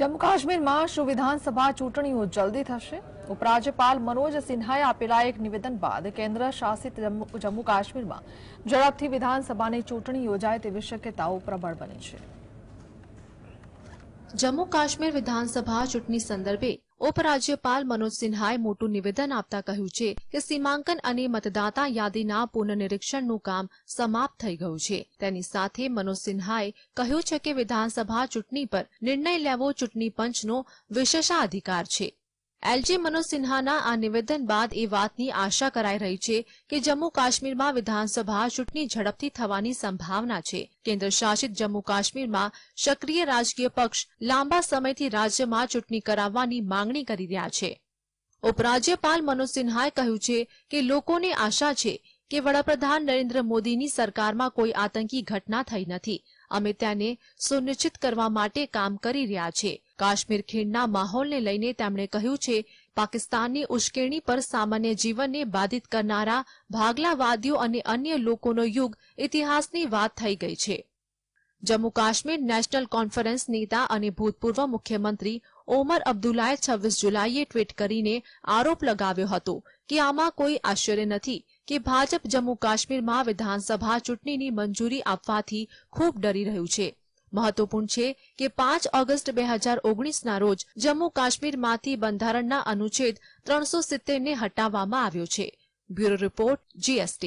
જમ્મુ કાશ્મીરમાં શું વિધાનસભા ચૂંટણીઓ જલ્દી થશે ઉપરાજ્યપાલ મનોજ સિન્હાએ આપેલા એક નિવેદન બાદ કેન્દ્ર શાસિત જમ્મુ કાશ્મીરમાં ઝડપથી વિધાનસભાની ચૂંટણી યોજાય તેવી શક્યતાઓ પ્રબળ બની છે જમ્મુ કાશ્મીર વિધાનસભા ચૂંટણી સંદર્ભે ઉપરાજ્યપાલ મનોજ સિન્હાએ મોટું નિવેદન આપતા કહ્યું છે કે સીમાંકન અને મતદાતા યાદીના પુનઃનિરીક્ષણનું કામ સમાપ્ત થઈ ગયું છે તેની સાથે મનોજ સિન્હાએ કહ્યું છે કે વિધાનસભા ચૂંટણી પર નિર્ણય લેવો ચૂંટણી પંચનો વિશેષાધિકાર છે એલજી મનોજ સિન્હાના આ નિવેદન બાદ એ વાતની આશા કરાઈ રહી છે કે જમ્મુ કાશ્મીરમાં વિધાનસભા ચૂંટણી ઝડપથી થવાની સંભાવના છે કેન્દ્ર શાસિત જમ્મુ કાશ્મીરમાં સક્રિય રાજકીય પક્ષ લાંબા સમયથી રાજ્યમાં ચૂંટણી કરાવવાની માંગણી કરી રહ્યા છે ઉપરાજ્યપાલ મનોજ સિન્હાએ કહ્યું છે કે લોકોને આશા છે કે વડાપ્રધાન નરેન્દ્ર મોદીની સરકારમાં કોઈ આતંકી ઘટના થઈ નથી અમે તેને સુનિશ્ચિત કરવા માટે કામ કરી રહ્યા છે કાશ્મીર ખીણના માહોલને લઈને તેમણે કહ્યું છે પાકિસ્તાનની ઉશ્કેરણી પર સામાન્ય જીવનને બાધિત કરનારા ભાગલાવાદીઓ અને અન્ય લોકોનો યુગ ઇતિહાસની વાત થઈ ગઈ છે જમ્મુ કાશ્મીર નેશનલ કોન્ફરન્સ નેતા અને ભૂતપૂર્વ મુખ્યમંત્રી ઓમર અબ્દુલ્લાએ છવ્વીસ જુલાઈએ ટ્વીટ કરીને આરોપ લગાવ્યો હતો કે આમાં કોઈ આશ્ચર્ય નથી કે ભાજપ જમ્મુ કાશ્મીરમાં વિધાનસભા ચૂંટણીની મંજૂરી આપવાથી ખૂબ ડરી રહ્યું છે મહત્વપૂર્ણ છે કે પાંચ ઓગસ્ટ બે હજાર ઓગણીસના રોજ જમ્મુ કાશ્મીરમાંથી બંધારણના અનુચ્છેદ ત્રણસો સિત્તેરને હટાવવામાં આવ્યો છે બ્યુરો રિપોર્ટ જીએસટી